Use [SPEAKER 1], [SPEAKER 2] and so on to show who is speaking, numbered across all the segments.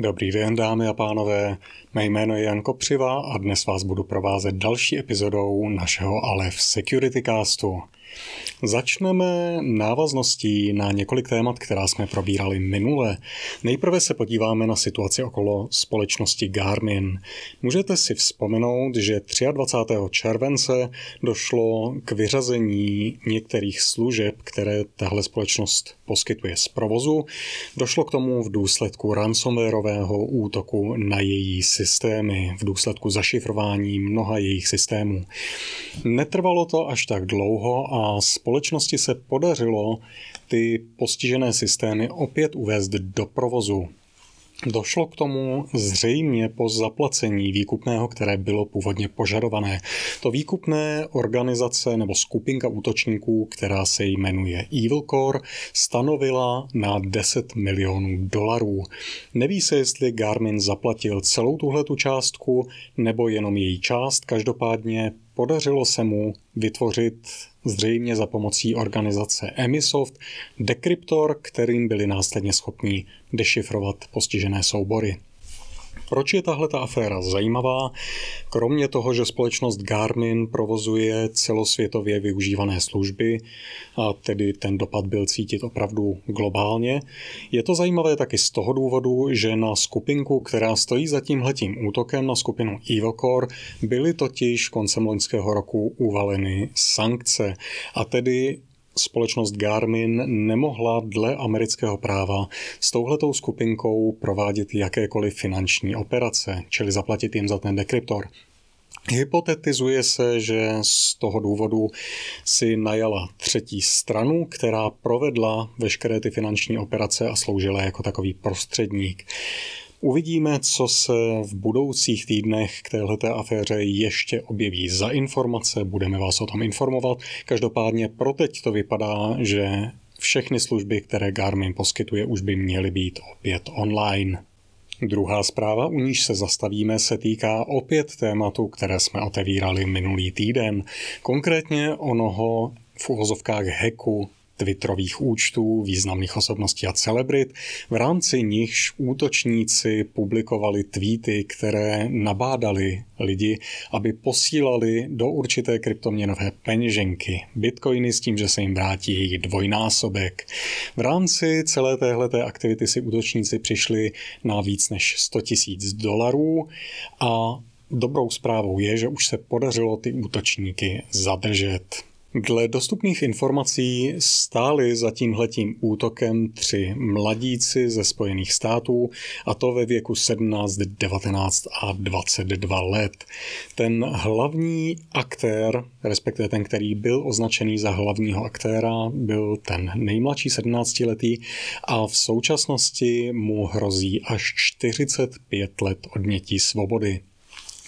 [SPEAKER 1] Dobrý den, dámy a pánové. Mé jméno je Jan Kopřiva a dnes vás budu provázet další epizodou našeho Alef Security Castu. Začneme návazností na několik témat, která jsme probírali minule. Nejprve se podíváme na situaci okolo společnosti Garmin. Můžete si vzpomenout, že 23. července došlo k vyřazení některých služeb, které tahle společnost poskytuje z provozu. Došlo k tomu v důsledku ransomwareového útoku na její systémy, v důsledku zašifrování mnoha jejich systémů. Netrvalo to až tak dlouho a a společnosti se podařilo ty postižené systémy opět uvést do provozu. Došlo k tomu zřejmě po zaplacení výkupného, které bylo původně požadované. To výkupné organizace nebo skupinka útočníků, která se jmenuje Evil Core, stanovila na 10 milionů dolarů. Neví se, jestli Garmin zaplatil celou tuhle tu částku nebo jenom její část, každopádně podařilo se mu vytvořit zřejmě za pomocí organizace Emisoft, dekryptor, kterým byli následně schopni dešifrovat postižené soubory. Proč je tahle ta aféra zajímavá? Kromě toho, že společnost Garmin provozuje celosvětově využívané služby, a tedy ten dopad byl cítit opravdu globálně, je to zajímavé taky z toho důvodu, že na skupinku, která stojí za tímhletím útokem, na skupinu Evilcore, byly totiž koncem loňského roku uvaleny sankce. A tedy společnost Garmin nemohla dle amerického práva s touhletou skupinkou provádět jakékoliv finanční operace, čili zaplatit jim za ten dekryptor. Hypotetizuje se, že z toho důvodu si najala třetí stranu, která provedla veškeré ty finanční operace a sloužila jako takový prostředník. Uvidíme, co se v budoucích týdnech k této aféře ještě objeví za informace, budeme vás o tom informovat. Každopádně pro teď to vypadá, že všechny služby, které Garmin poskytuje, už by měly být opět online. Druhá zpráva, u níž se zastavíme, se týká opět tématu, které jsme otevírali minulý týden. Konkrétně onoho v uvozovkách heku Twitterových účtů významných osobností a celebrit, v rámci nichž útočníci publikovali tweety, které nabádali lidi, aby posílali do určité kryptoměnové peněženky bitcoiny s tím, že se jim vrátí jejich dvojnásobek. V rámci celé téhleté aktivity si útočníci přišli na víc než 100 tisíc dolarů a Dobrou zprávou je, že už se podařilo ty útočníky zadržet. Dle dostupných informací stáli za tímhletím útokem tři mladíci ze Spojených států, a to ve věku 17, 19 a 22 let. Ten hlavní aktér, respektive ten, který byl označený za hlavního aktéra, byl ten nejmladší 17-letý a v současnosti mu hrozí až 45 let odnětí svobody.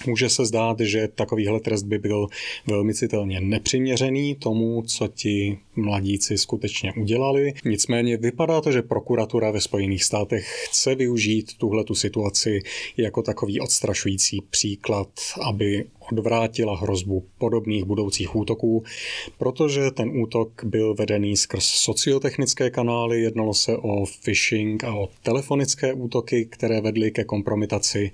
[SPEAKER 1] Může se zdát, že takovýhle trest by byl velmi citelně nepřiměřený tomu, co ti mladíci skutečně udělali. Nicméně vypadá to, že prokuratura ve Spojených státech chce využít tuhle tu situaci jako takový odstrašující příklad, aby odvrátila hrozbu podobných budoucích útoků, protože ten útok byl vedený skrz sociotechnické kanály, jednalo se o phishing a o telefonické útoky, které vedly ke kompromitaci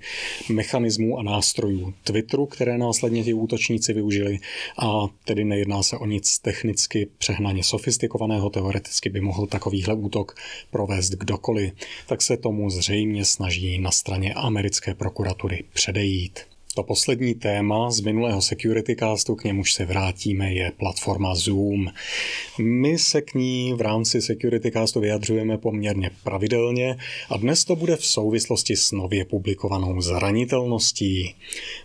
[SPEAKER 1] mechanismů a nástrojů Twitteru, které následně ti útočníci využili a tedy nejedná se o nic technicky přehnaně sofistikovaného, teoreticky by mohl takovýhle útok provést kdokoliv, tak se tomu zřejmě snaží na straně americké prokuratury předejít. To poslední téma z minulého castu, k němuž se vrátíme, je platforma Zoom. My se k ní v rámci castu vyjadřujeme poměrně pravidelně a dnes to bude v souvislosti s nově publikovanou zranitelností.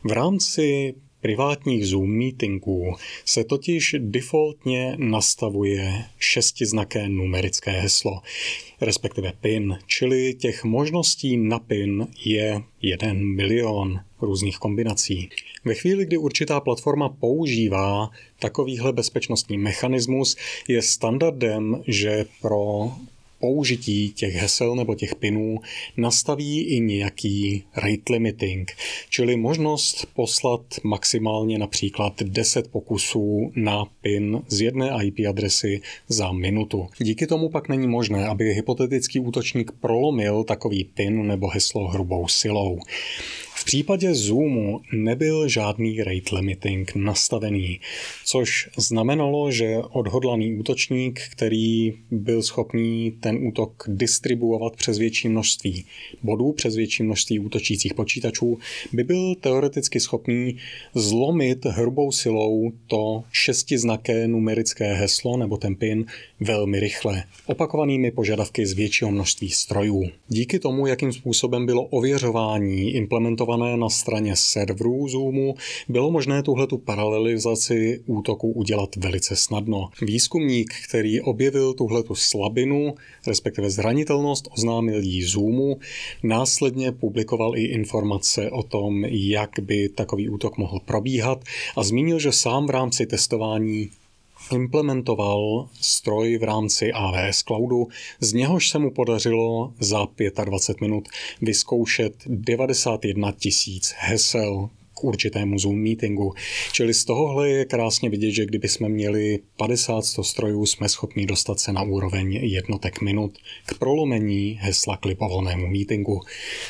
[SPEAKER 1] V rámci privátních Zoom meetingů se totiž defaultně nastavuje šestiznaké numerické heslo, respektive PIN, čili těch možností na PIN je jeden milion různých kombinací. Ve chvíli, kdy určitá platforma používá takovýhle bezpečnostní mechanismus, je standardem, že pro použití těch hesel nebo těch pinů nastaví i nějaký rate limiting, čili možnost poslat maximálně například 10 pokusů na pin z jedné IP adresy za minutu. Díky tomu pak není možné, aby hypotetický útočník prolomil takový pin nebo heslo hrubou silou. V případě Zoomu nebyl žádný rate limiting nastavený, což znamenalo, že odhodlaný útočník, který byl schopný ten útok distribuovat přes větší množství bodů, přes větší množství útočících počítačů, by byl teoreticky schopný zlomit hrubou silou to šestiznaké numerické heslo nebo ten PIN velmi rychle, opakovanými požadavky z většího množství strojů. Díky tomu, jakým způsobem bylo ověřování implementováno zpracované na straně serverů Zoomu, bylo možné tuhletu paralelizaci útoku udělat velice snadno. Výzkumník, který objevil tuhletu slabinu, respektive zranitelnost, oznámil ji Zoomu, následně publikoval i informace o tom, jak by takový útok mohl probíhat a zmínil, že sám v rámci testování implementoval stroj v rámci AWS Cloudu, z něhož se mu podařilo za 25 minut vyzkoušet 91 tisíc hesel určitému Zoom meetingu. Čili z tohohle je krásně vidět, že kdyby jsme měli 50-100 strojů, jsme schopni dostat se na úroveň jednotek minut k prolomení hesla k libovolnému meetingu.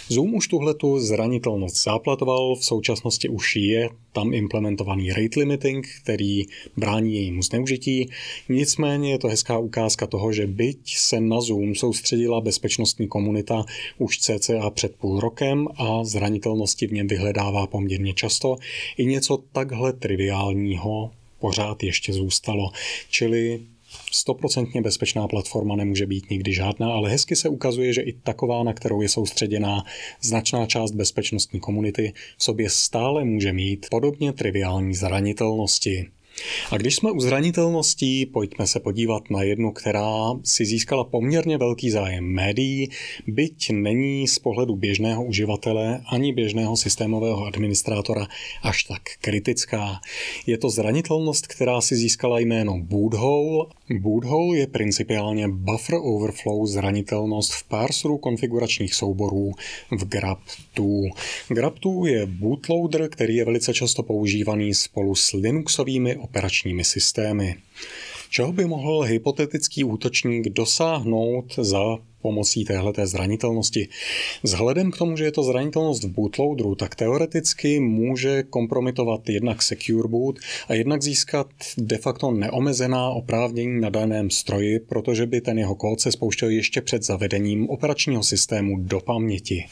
[SPEAKER 1] Zoom už tuhletu zranitelnost záplatoval, v současnosti už je tam implementovaný rate limiting, který brání jejímu zneužití. Nicméně je to hezká ukázka toho, že byť se na Zoom soustředila bezpečnostní komunita už cca před půl rokem a zranitelnosti v něm vyhledává poměrně často i něco takhle triviálního pořád ještě zůstalo. Čili stoprocentně bezpečná platforma nemůže být nikdy žádná, ale hezky se ukazuje, že i taková, na kterou je soustředěná značná část bezpečnostní komunity, v sobě stále může mít podobně triviální zranitelnosti. A když jsme u zranitelností, pojďme se podívat na jednu, která si získala poměrně velký zájem médií, byť není z pohledu běžného uživatele ani běžného systémového administrátora až tak kritická. Je to zranitelnost, která si získala jméno Boothole Boothole je principiálně buffer overflow zranitelnost v parseru konfiguračních souborů v grub2. grub2 je bootloader, který je velice často používaný spolu s linuxovými operačními systémy. Čeho by mohl hypotetický útočník dosáhnout za pomocí téhleté zranitelnosti. Vzhledem k tomu, že je to zranitelnost v bootloaderu, tak teoreticky může kompromitovat jednak secure boot a jednak získat de facto neomezená oprávnění na daném stroji, protože by ten jeho kód se spouštěl ještě před zavedením operačního systému do paměti.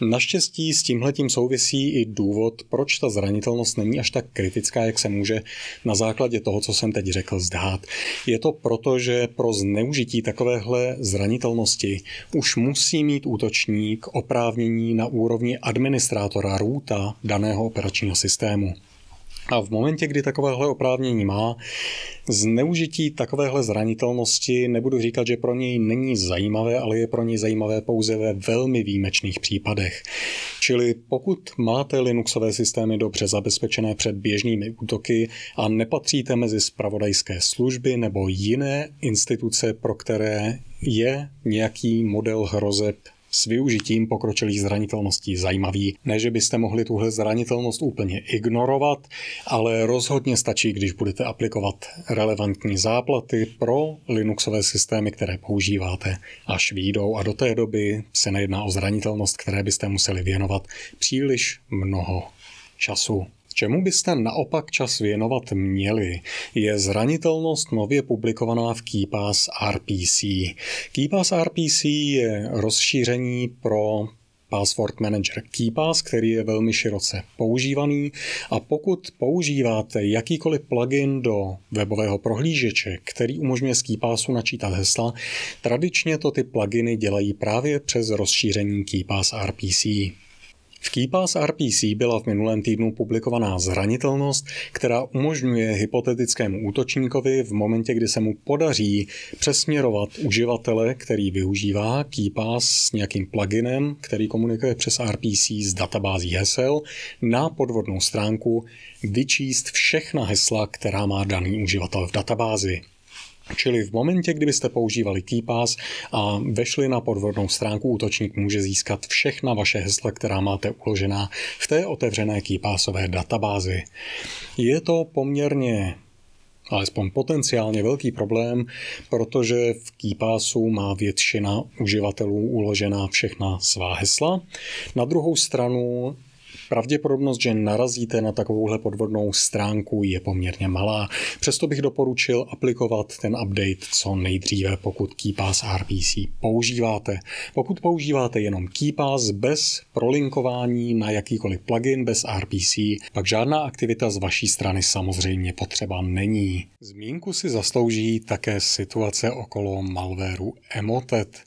[SPEAKER 1] Naštěstí s tímhletím souvisí i důvod, proč ta zranitelnost není až tak kritická, jak se může na základě toho, co jsem teď řekl, zdát. Je to proto, že pro zneužití takovéhle zranitelnosti už musí mít útočník oprávnění na úrovni administrátora růta daného operačního systému. A v momentě, kdy takovéhle oprávnění má, zneužití takovéhle zranitelnosti nebudu říkat, že pro něj není zajímavé, ale je pro něj zajímavé pouze ve velmi výjimečných případech. Čili pokud máte Linuxové systémy dobře zabezpečené před běžnými útoky a nepatříte mezi spravodajské služby nebo jiné instituce, pro které je nějaký model hrozeb s využitím pokročilých zranitelností zajímavý. Ne, že byste mohli tuhle zranitelnost úplně ignorovat, ale rozhodně stačí, když budete aplikovat relevantní záplaty pro Linuxové systémy, které používáte, až výjdou. A do té doby se nejedná o zranitelnost, které byste museli věnovat příliš mnoho času čemu byste naopak čas věnovat měli, je zranitelnost nově publikovaná v KeePass RPC. KeePass RPC je rozšíření pro Password Manager KeePass, který je velmi široce používaný a pokud používáte jakýkoliv plugin do webového prohlížeče, který umožňuje z KeePassu načítat hesla, tradičně to ty pluginy dělají právě přes rozšíření KeePass RPC. V KeyPass RPC byla v minulém týdnu publikovaná zranitelnost, která umožňuje hypotetickému útočníkovi v momentě, kdy se mu podaří přesměrovat uživatele, který využívá KeyPass s nějakým pluginem, který komunikuje přes RPC s databází hesel, na podvodnou stránku vyčíst všechna hesla, která má daný uživatel v databázi. Čili v momentě, kdybyste používali KeyPass a vešli na podvodnou stránku, útočník může získat všechna vaše hesla, která máte uložená v té otevřené KeyPassové databázi. Je to poměrně alespoň potenciálně velký problém, protože v KeyPassu má většina uživatelů uložená všechna svá hesla. Na druhou stranu Pravděpodobnost, že narazíte na takovouhle podvodnou stránku, je poměrně malá. Přesto bych doporučil aplikovat ten update co nejdříve, pokud KeyPass RPC používáte. Pokud používáte jenom KeyPass bez prolinkování na jakýkoliv plugin, bez RPC, pak žádná aktivita z vaší strany samozřejmě potřeba není. Zmínku si zaslouží také situace okolo malwareu Emotet.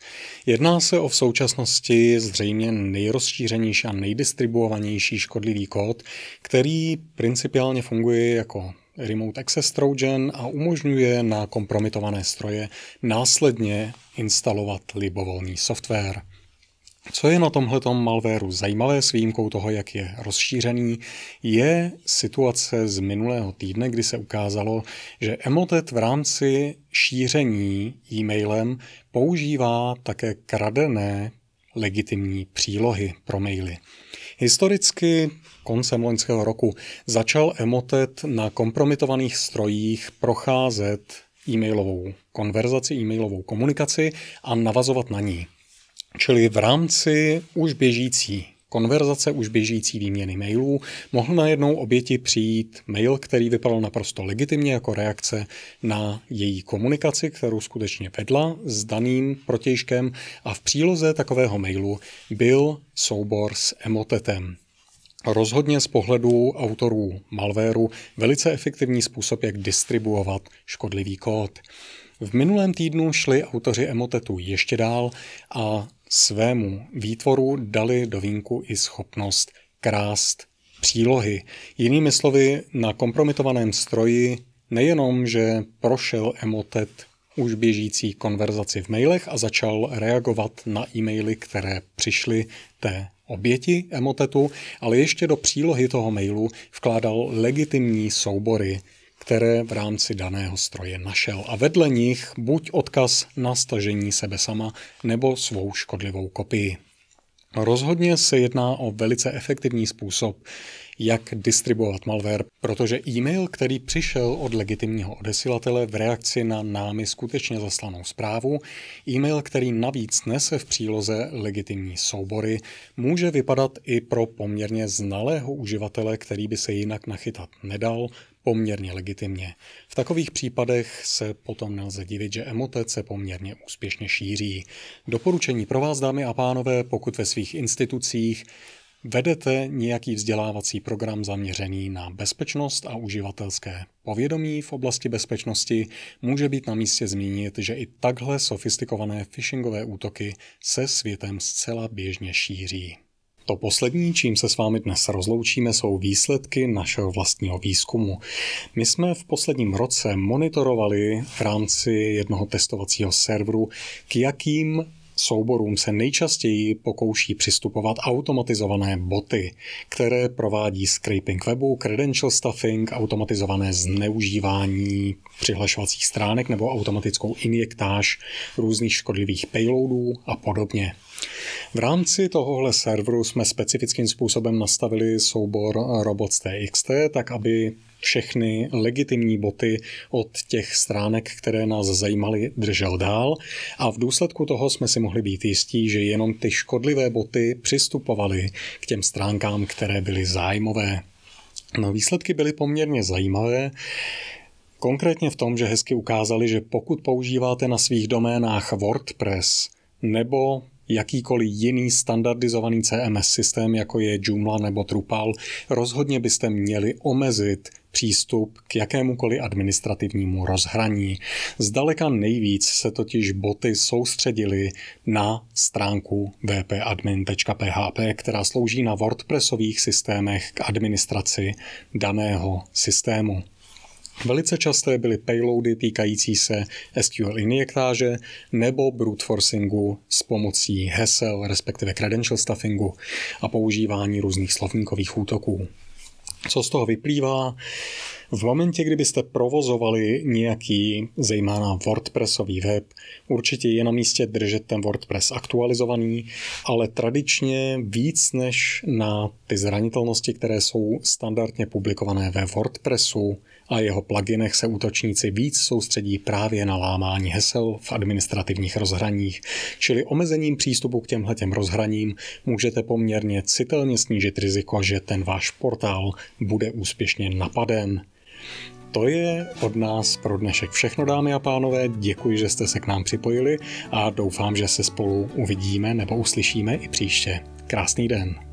[SPEAKER 1] Jedná se o v současnosti zřejmě nejrozšířenější a nejdistribuovanější škodlivý kód, který principiálně funguje jako Remote Access Trojan a umožňuje na kompromitované stroje následně instalovat libovolný software. Co je na tomhletom malwareu zajímavé s výjimkou toho, jak je rozšířený, je situace z minulého týdne, kdy se ukázalo, že Emotet v rámci šíření e-mailem používá také kradené legitimní přílohy pro maily. Historicky koncem loňského roku začal Emotet na kompromitovaných strojích procházet e-mailovou konverzaci, e-mailovou komunikaci a navazovat na ní. Čili v rámci už běžící konverzace už běžící výměny mailů mohl najednou oběti přijít mail, který vypadal naprosto legitimně jako reakce na její komunikaci, kterou skutečně vedla s daným protějškem a v příloze takového mailu byl soubor s emotetem. Rozhodně z pohledu autorů malvéru velice efektivní způsob, jak distribuovat škodlivý kód. V minulém týdnu šli autoři Emotetu ještě dál a svému výtvoru dali do vínku i schopnost krást přílohy. Jinými slovy, na kompromitovaném stroji nejenom, že prošel Emotet už běžící konverzaci v mailech a začal reagovat na e-maily, které přišly té oběti Emotetu, ale ještě do přílohy toho mailu vkládal legitimní soubory které v rámci daného stroje našel a vedle nich buď odkaz na stažení sebe sama nebo svou škodlivou kopii. Rozhodně se jedná o velice efektivní způsob, jak distribuovat malware, protože e-mail, který přišel od legitimního odesilatele v reakci na námi skutečně zaslanou zprávu, e-mail, který navíc nese v příloze legitimní soubory, může vypadat i pro poměrně znalého uživatele, který by se jinak nachytat nedal, poměrně legitimně. V takových případech se potom nelze divit, že emotec se poměrně úspěšně šíří. Doporučení pro vás, dámy a pánové, pokud ve svých institucích Vedete nějaký vzdělávací program zaměřený na bezpečnost a uživatelské povědomí v oblasti bezpečnosti, může být na místě zmínit, že i takhle sofistikované phishingové útoky se světem zcela běžně šíří. To poslední, čím se s vámi dnes rozloučíme, jsou výsledky našeho vlastního výzkumu. My jsme v posledním roce monitorovali v rámci jednoho testovacího serveru, k jakým souborům se nejčastěji pokouší přistupovat automatizované boty, které provádí scraping webu, credential stuffing, automatizované zneužívání přihlašovacích stránek nebo automatickou injektáž různých škodlivých payloadů a podobně. V rámci tohohle serveru jsme specifickým způsobem nastavili soubor robots.txt, tak aby všechny legitimní boty od těch stránek, které nás zajímaly, držel dál a v důsledku toho jsme si mohli být jistí, že jenom ty škodlivé boty přistupovaly k těm stránkám, které byly zájmové. No, výsledky byly poměrně zajímavé. Konkrétně v tom, že hezky ukázali, že pokud používáte na svých doménách WordPress nebo jakýkoliv jiný standardizovaný CMS systém, jako je Joomla nebo Drupal, rozhodně byste měli omezit přístup k jakémukoliv administrativnímu rozhraní. Zdaleka nejvíc se totiž boty soustředily na stránku wp-admin.php, která slouží na WordPressových systémech k administraci daného systému. Velice časté byly payloady týkající se SQL injektáže nebo brute forcingu s pomocí hesel, respektive credential stuffingu a používání různých slovníkových útoků. Co z toho vyplývá? V momentě, kdybyste provozovali nějaký, zejména WordPressový web, určitě je na místě držet ten WordPress aktualizovaný, ale tradičně víc než na ty zranitelnosti, které jsou standardně publikované ve WordPressu, a jeho pluginech se útočníci víc soustředí právě na lámání hesel v administrativních rozhraních, čili omezením přístupu k těmhletěm rozhraním můžete poměrně citelně snížit riziko, že ten váš portál bude úspěšně napaden. To je od nás pro dnešek všechno, dámy a pánové. Děkuji, že jste se k nám připojili a doufám, že se spolu uvidíme nebo uslyšíme i příště. Krásný den.